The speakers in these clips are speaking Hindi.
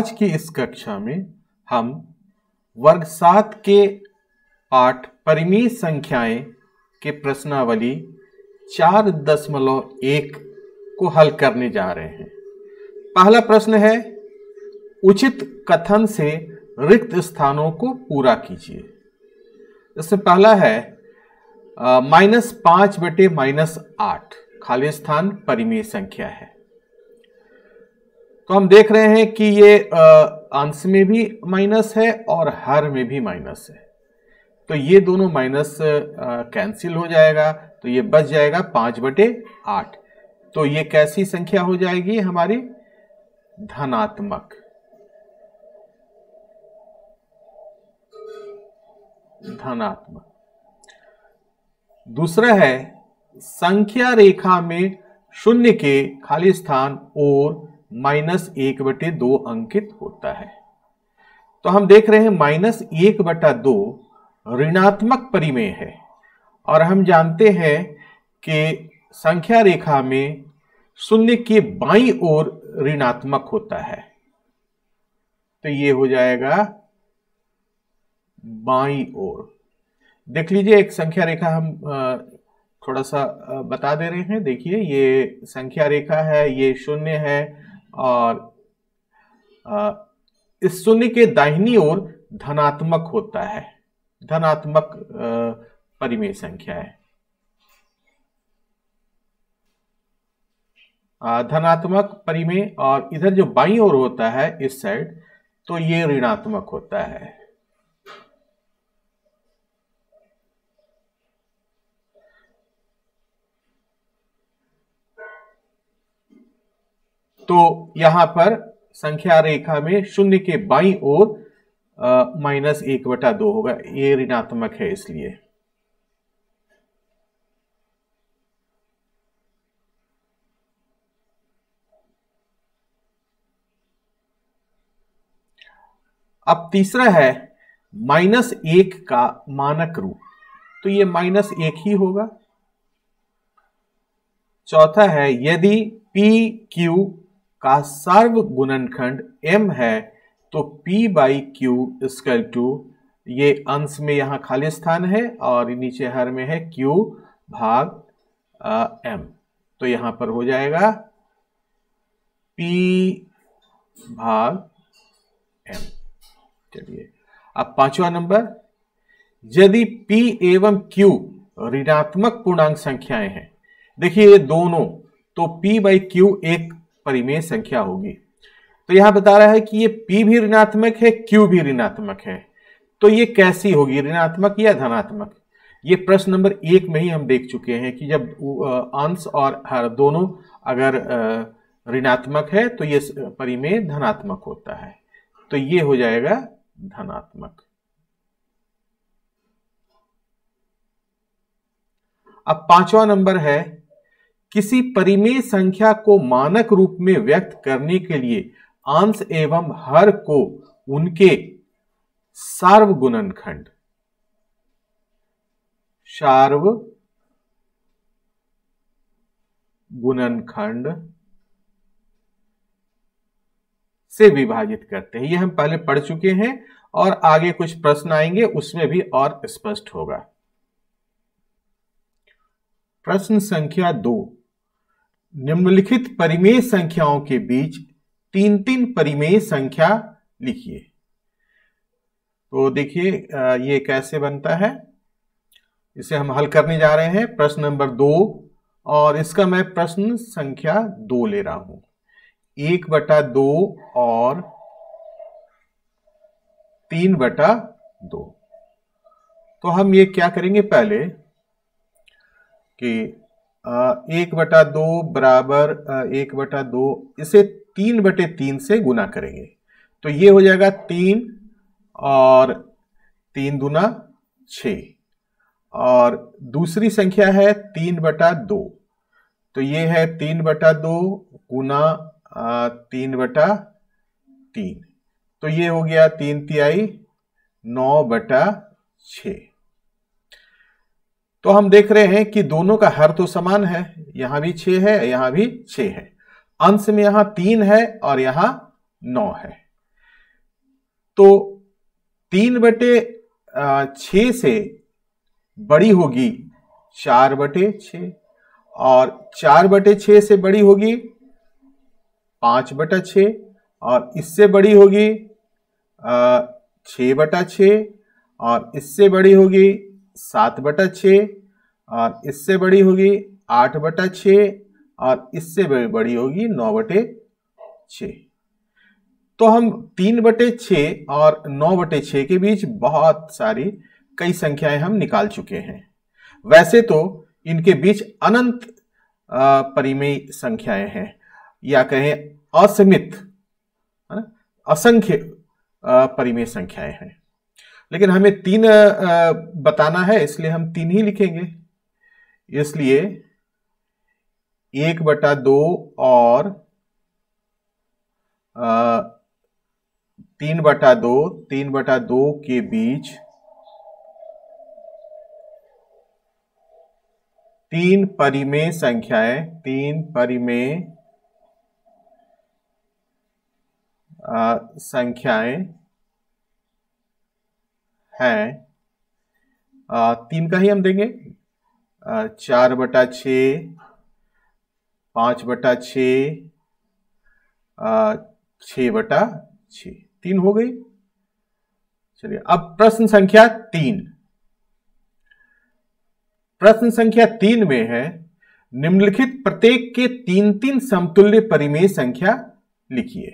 आज की इस कक्षा में हम वर्ग सात के आठ परिमेय संख्याएं के प्रश्नावली चार दशमलव एक को हल करने जा रहे हैं पहला प्रश्न है उचित कथन से रिक्त स्थानों को पूरा कीजिए इसमें पहला है माइनस पांच बटे माइनस आठ खाली स्थान परिमेय संख्या है तो हम देख रहे हैं कि ये अंश में भी माइनस है और हर में भी माइनस है तो ये दोनों माइनस कैंसिल हो जाएगा तो ये बच जाएगा पांच बटे आठ तो ये कैसी संख्या हो जाएगी हमारी धनात्मक धनात्मक दूसरा है संख्या रेखा में शून्य के खाली स्थान और माइनस एक बटे दो अंकित होता है तो हम देख रहे हैं माइनस एक बटा दो ऋणात्मक परिमेय है और हम जानते हैं कि संख्या रेखा में शून्य के बाई ओर ऋणात्मक होता है तो ये हो जाएगा बाई ओर देख लीजिए एक संख्या रेखा हम थोड़ा सा बता दे रहे हैं देखिए ये संख्या रेखा है ये शून्य है और इस शून्य के दाहिनी ओर धनात्मक होता है धनात्मक परिमेय संख्या है धनात्मक परिमेय और इधर जो बाई ओर होता है इस साइड तो ये ऋणात्मक होता है तो यहां पर संख्या रेखा में शून्य के बाई और माइनस एक बटा दो होगा ये ऋणात्मक है इसलिए अब तीसरा है माइनस एक का मानक रूप तो ये माइनस एक ही होगा चौथा है यदि पी क्यू का सर्व गुणनखंड m है तो p बाई क्यू स्कल टू ये अंश में यहां खाली स्थान है और नीचे हर में है q भाग आ, m तो यहां पर हो जाएगा p भाग m चलिए अब पांचवा नंबर यदि p एवं q ऋणात्मक पूर्णांक संख्याएं हैं देखिए ये दोनों तो p बाई क्यू एक परिमेय संख्या होगी तो यहां बता रहा है कि ये P भी ऋणात्मक है Q भी ऋणात्मक है तो ये कैसी होगी ऋणात्मक या धनात्मक ये प्रश्न नंबर एक में ही हम देख चुके हैं कि जब अंश और हर दोनों अगर ऋणात्मक है तो ये परिमेय धनात्मक होता है तो ये हो जाएगा धनात्मक अब पांचवा नंबर है किसी परिमेय संख्या को मानक रूप में व्यक्त करने के लिए अंश एवं हर को उनके सार्वगुणन खंड सार्व खंड से विभाजित करते हैं यह हम पहले पढ़ चुके हैं और आगे कुछ प्रश्न आएंगे उसमें भी और स्पष्ट होगा प्रश्न संख्या दो निम्नलिखित परिमेय संख्याओं के बीच तीन तीन परिमेय संख्या लिखिए तो देखिए ये कैसे बनता है इसे हम हल करने जा रहे हैं प्रश्न नंबर दो और इसका मैं प्रश्न संख्या दो ले रहा हूं एक बटा दो और तीन बटा दो तो हम ये क्या करेंगे पहले कि एक बटा दो बराबर एक बटा दो इसे तीन बटे तीन से गुना करेंगे तो ये हो जाएगा तीन और तीन दुना छ और दूसरी संख्या है तीन बटा दो तो ये है तीन बटा दो गुना तीन बटा तीन तो ये हो गया तीन तिहाई नौ बटा छः तो हम देख रहे हैं कि दोनों का हर तो समान है यहां भी छह है यहां भी छह है अंश में यहां तीन है और यहां नौ है तो तीन बटे छ से बड़ी होगी चार बटे छ और चार बटे छ से बड़ी होगी पांच बटा छ और इससे बड़ी होगी छ बटा छ और इससे बड़ी होगी सात बटा छ और इससे बड़ी होगी आठ बटा छ और इससे बड़ी होगी नौ बटे छ तो हम तीन बटे छ और नौ बटे छ के बीच बहुत सारी कई संख्याएं हम निकाल चुके हैं वैसे तो इनके बीच अनंत परिमेय संख्याएं हैं या कहें असीमित असंख्य परिमेय संख्याएं हैं लेकिन हमें तीन बताना है इसलिए हम तीन ही लिखेंगे इसलिए एक बटा दो और तीन बटा दो तीन बटा दो के बीच तीन परिमेय संख्याएं तीन परिमेय संख्याएं है आ, तीन का ही हम देंगे आ, चार बटा छ पांच बटा छ छ बटा छ तीन हो गई चलिए अब प्रश्न संख्या तीन प्रश्न संख्या तीन में है निम्नलिखित प्रत्येक के तीन तीन समतुल्य परिमेय संख्या लिखिए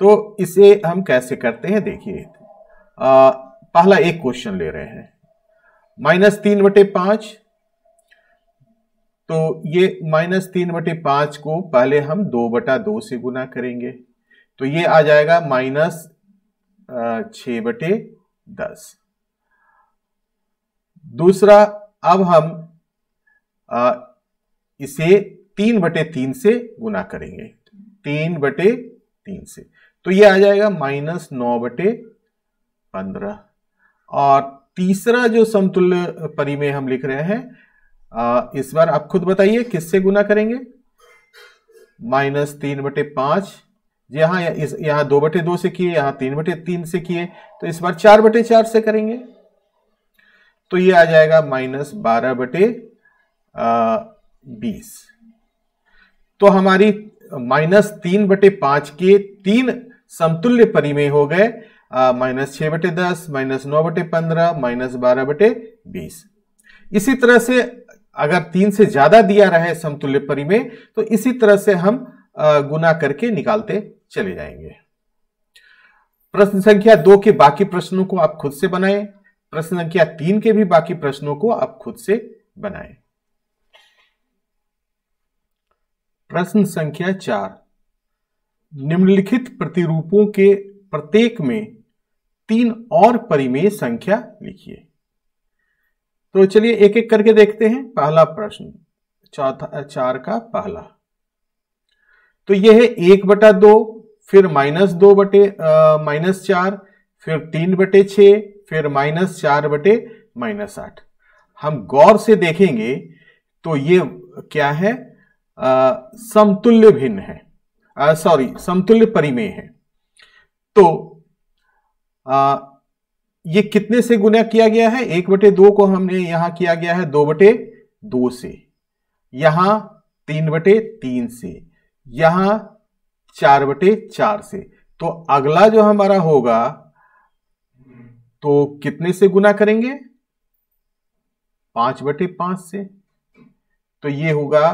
तो इसे हम कैसे करते हैं देखिए पहला एक क्वेश्चन ले रहे हैं माइनस तीन बटे पांच तो ये माइनस तीन बटे पांच को पहले हम दो बटा दो से गुना करेंगे तो ये आ जाएगा माइनस छ बटे दस दूसरा अब हम आ, इसे तीन बटे तीन से गुना करेंगे तीन बटे तीन से तो ये आ जाएगा माइनस नौ बटे पंद्रह और तीसरा जो समतुल्य परिमेय हम लिख रहे हैं इस बार आप खुद बताइए किससे गुना करेंगे माइनस तीन बटे पांच यहां यहां दो बटे दो से किए यहां तीन बटे तीन से किए तो इस बार चार बटे चार से करेंगे तो ये आ जाएगा माइनस बारह बटे बीस तो हमारी माइनस तीन बटे पांच के तीन समतुल्य परिमेय हो गए माइनस छः बटे दस माइनस नौ बटे पंद्रह माइनस बारह बटे बीस इसी तरह से अगर तीन से ज्यादा दिया रहे समतुल्य परिमेय तो इसी तरह से हम गुना करके निकालते चले जाएंगे प्रश्न संख्या दो के बाकी प्रश्नों को आप खुद से बनाएं प्रश्न संख्या तीन के भी बाकी प्रश्नों को आप खुद से बनाएं प्रश्न संख्या चार निम्नलिखित प्रतिरूपों के प्रत्येक में तीन और परिमेय संख्या लिखिए तो चलिए एक एक करके देखते हैं पहला प्रश्न चौथा चार का पहला तो यह है एक बटा दो फिर माइनस दो बटे माइनस चार फिर तीन बटे छ फिर माइनस चार बटे माइनस आठ हम गौर से देखेंगे तो ये क्या है आ, समतुल्य भिन्न है सॉरी समतुल्य परिमेय है तो आ, ये कितने से गुना किया गया है एक बटे दो को हमने यहां किया गया है दो बटे दो से यहां तीन बटे तीन से यहां चार बटे चार से तो अगला जो हमारा होगा तो कितने से गुना करेंगे पांच बटे पांच से तो ये होगा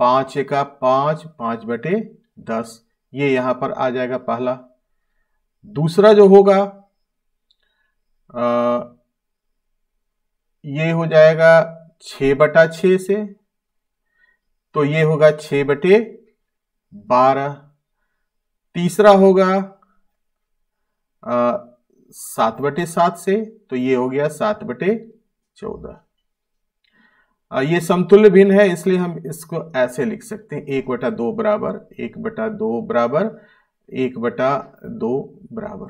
पांच एका पांच पांच बटे दस ये यहां पर आ जाएगा पहला दूसरा जो होगा आ, ये हो जाएगा छ बटा छ से तो ये होगा छ बटे बारह तीसरा होगा सात बटे सात से तो ये हो गया सात बटे चौदह ये समतुल्य भिन्न है इसलिए हम इसको ऐसे लिख सकते हैं एक बटा दो बराबर एक बटा दो बराबर एक बटा दो बराबर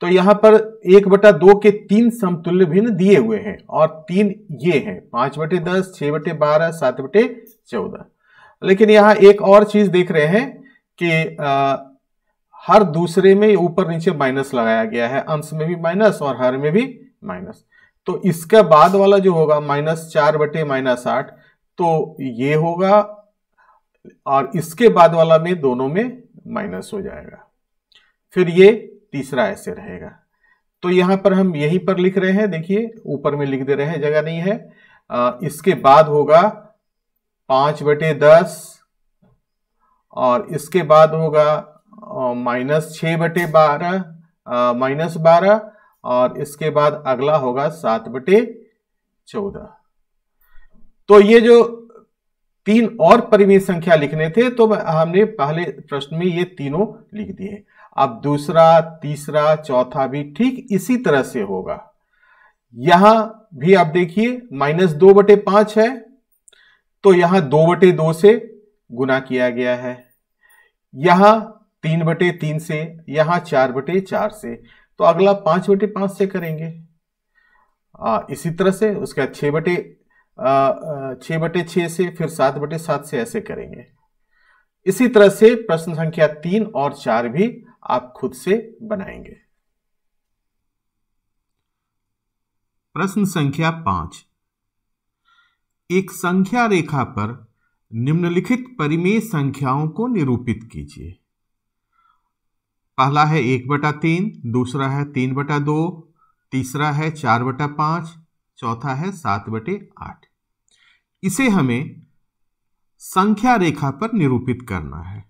तो यहां पर एक बटा दो के तीन समतुल्य भिन्न दिए हुए हैं और तीन ये हैं पांच बटे दस छह बटे बारह सात बटे चौदह लेकिन यहाँ एक और चीज देख रहे हैं कि आ, हर दूसरे में ऊपर नीचे माइनस लगाया गया है अंश में भी माइनस और हर में भी माइनस तो इसका बाद वाला जो होगा माइनस चार बटे माइनस आठ तो ये होगा और इसके बाद वाला में दोनों में माइनस हो जाएगा फिर ये तीसरा ऐसे रहेगा तो यहां पर हम यहीं पर लिख रहे हैं देखिए ऊपर में लिख दे रहे हैं जगह नहीं है आ, इसके बाद होगा पांच बटे दस और इसके बाद होगा माइनस छ बटे बारह माइनस बारह और इसके बाद अगला होगा सात बटे चौदह तो ये जो तीन और परिमित संख्या लिखने थे तो हमने पहले प्रश्न में ये तीनों लिख दिए अब दूसरा तीसरा चौथा भी ठीक इसी तरह से होगा यहां भी आप देखिए माइनस दो बटे पांच है तो यहां दो बटे दो से गुना किया गया है यहां तीन बटे तीन से यहां चार बटे चार से तो अगला पांच बटे पांच से करेंगे आ, इसी तरह से बाद छह बटे छ बटे छ से फिर सात बटे सात से ऐसे करेंगे इसी तरह से प्रश्न संख्या तीन और चार भी आप खुद से बनाएंगे प्रश्न संख्या पांच एक संख्या रेखा पर निम्नलिखित परिमेय संख्याओं को निरूपित कीजिए पहला है एक बटा तीन दूसरा है तीन बटा दो तीसरा है चार बटा पांच चौथा है सात बटे आठ इसे हमें संख्या रेखा पर निरूपित करना है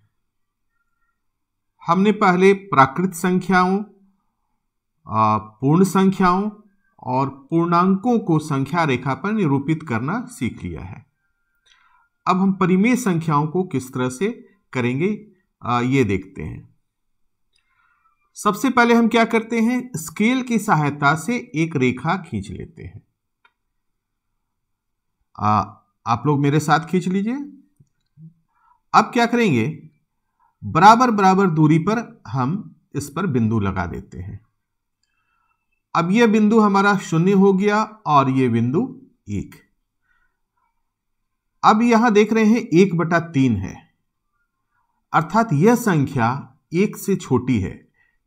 हमने पहले प्राकृत संख्याओं पूर्ण संख्याओं और पूर्णांकों को संख्या रेखा पर निरूपित करना सीख लिया है अब हम परिमेय संख्याओं को किस तरह से करेंगे आ, ये देखते हैं सबसे पहले हम क्या करते हैं स्केल की सहायता से एक रेखा खींच लेते हैं आ, आप लोग मेरे साथ खींच लीजिए अब क्या करेंगे बराबर बराबर दूरी पर हम इस पर बिंदु लगा देते हैं अब यह बिंदु हमारा शून्य हो गया और यह बिंदु एक अब यहां देख रहे हैं एक बटा तीन है अर्थात यह संख्या एक से छोटी है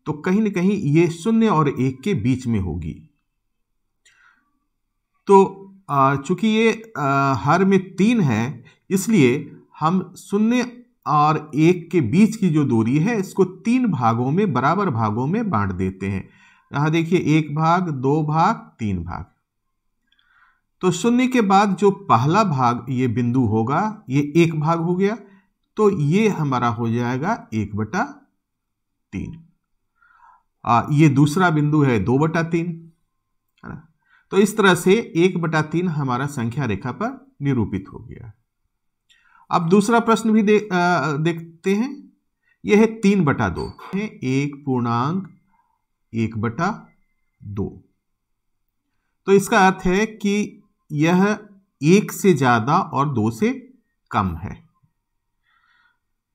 तो कहीं ना कहीं यह शून्य और एक के बीच में होगी तो चूँकि ये हर में तीन है इसलिए हम शून्य और एक के बीच की जो दूरी है इसको तीन भागों में बराबर भागों में बांट देते हैं यहाँ देखिए एक भाग दो भाग तीन भाग तो शून्य के बाद जो पहला भाग ये बिंदु होगा ये एक भाग हो गया तो ये हमारा हो जाएगा एक बटा तीन आ, ये दूसरा बिंदु है दो बटा तीन तो इस तरह से एक बटा तीन हमारा संख्या रेखा पर निरूपित हो गया अब दूसरा प्रश्न भी दे, आ, देखते हैं यह है तीन बटा दो एक पूर्णांक एक बटा दो तो इसका अर्थ है कि यह एक से ज्यादा और दो से कम है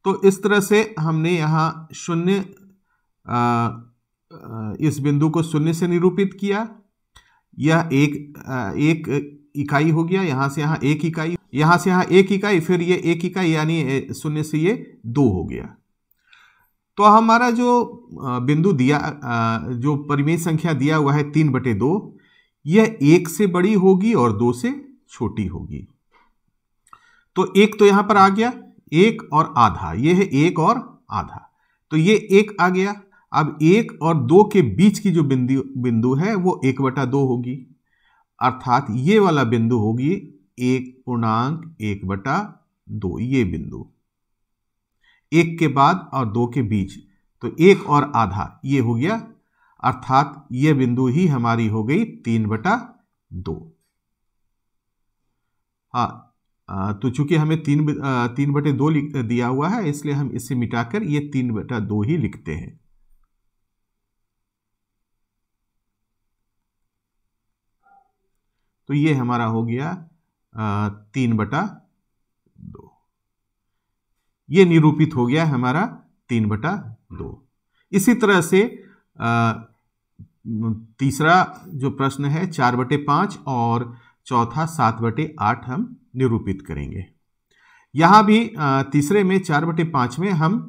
तो इस तरह से हमने यहां शून्य इस बिंदु को शून्य से निरूपित किया यह एक एक इकाई हो गया यहां से यहां एक इकाई यहां से यहां एक इकाई फिर ये एक इकाई यानी शून्य से ये दो हो गया तो हमारा जो बिंदु दिया जो परिमेय संख्या दिया हुआ है तीन बटे दो यह एक से बड़ी होगी और दो से छोटी होगी तो एक तो यहां पर आ गया एक और आधा यह है एक और आधा तो ये एक आ गया अब एक और दो के बीच की जो बिंदु बिंदु है वो एक बटा दो होगी अर्थात ये वाला बिंदु होगी एक पूर्णांक एक बटा दो ये बिंदु एक के बाद और दो के बीच तो एक और आधा ये हो गया अर्थात ये बिंदु ही हमारी हो गई तीन बटा दो हाँ तो चूंकि हमें तीन तीन बटे दो दिया हुआ है इसलिए हम इसे मिटाकर ये तीन बटा दो ही लिखते हैं तो ये हमारा हो गया तीन बटा दो ये निरूपित हो गया हमारा तीन बटा दो इसी तरह से तीसरा जो प्रश्न है चार बटे पांच और चौथा सात बटे आठ हम निरूपित करेंगे यहां भी तीसरे में चार बटे पांच में हम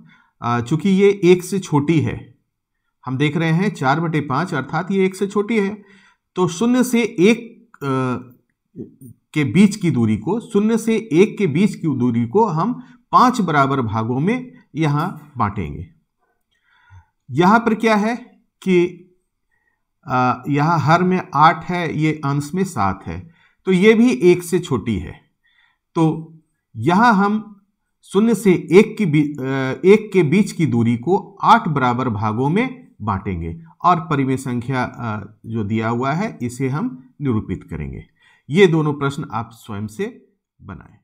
चूंकि ये एक से छोटी है हम देख रहे हैं चार बटे पांच अर्थात ये एक से छोटी है तो शून्य से एक के बीच की दूरी को शून्य से एक के बीच की दूरी को हम पांच बराबर भागों में यहां बांटेंगे यहां पर क्या है कि यहां हर में आठ है ये अंश में सात है तो ये भी एक से छोटी है तो यहां हम शून्य से एक की एक के बीच की दूरी को आठ बराबर भागों में बांटेंगे और परिमेय संख्या जो दिया हुआ है इसे हम निरूपित करेंगे ये दोनों प्रश्न आप स्वयं से बनाएं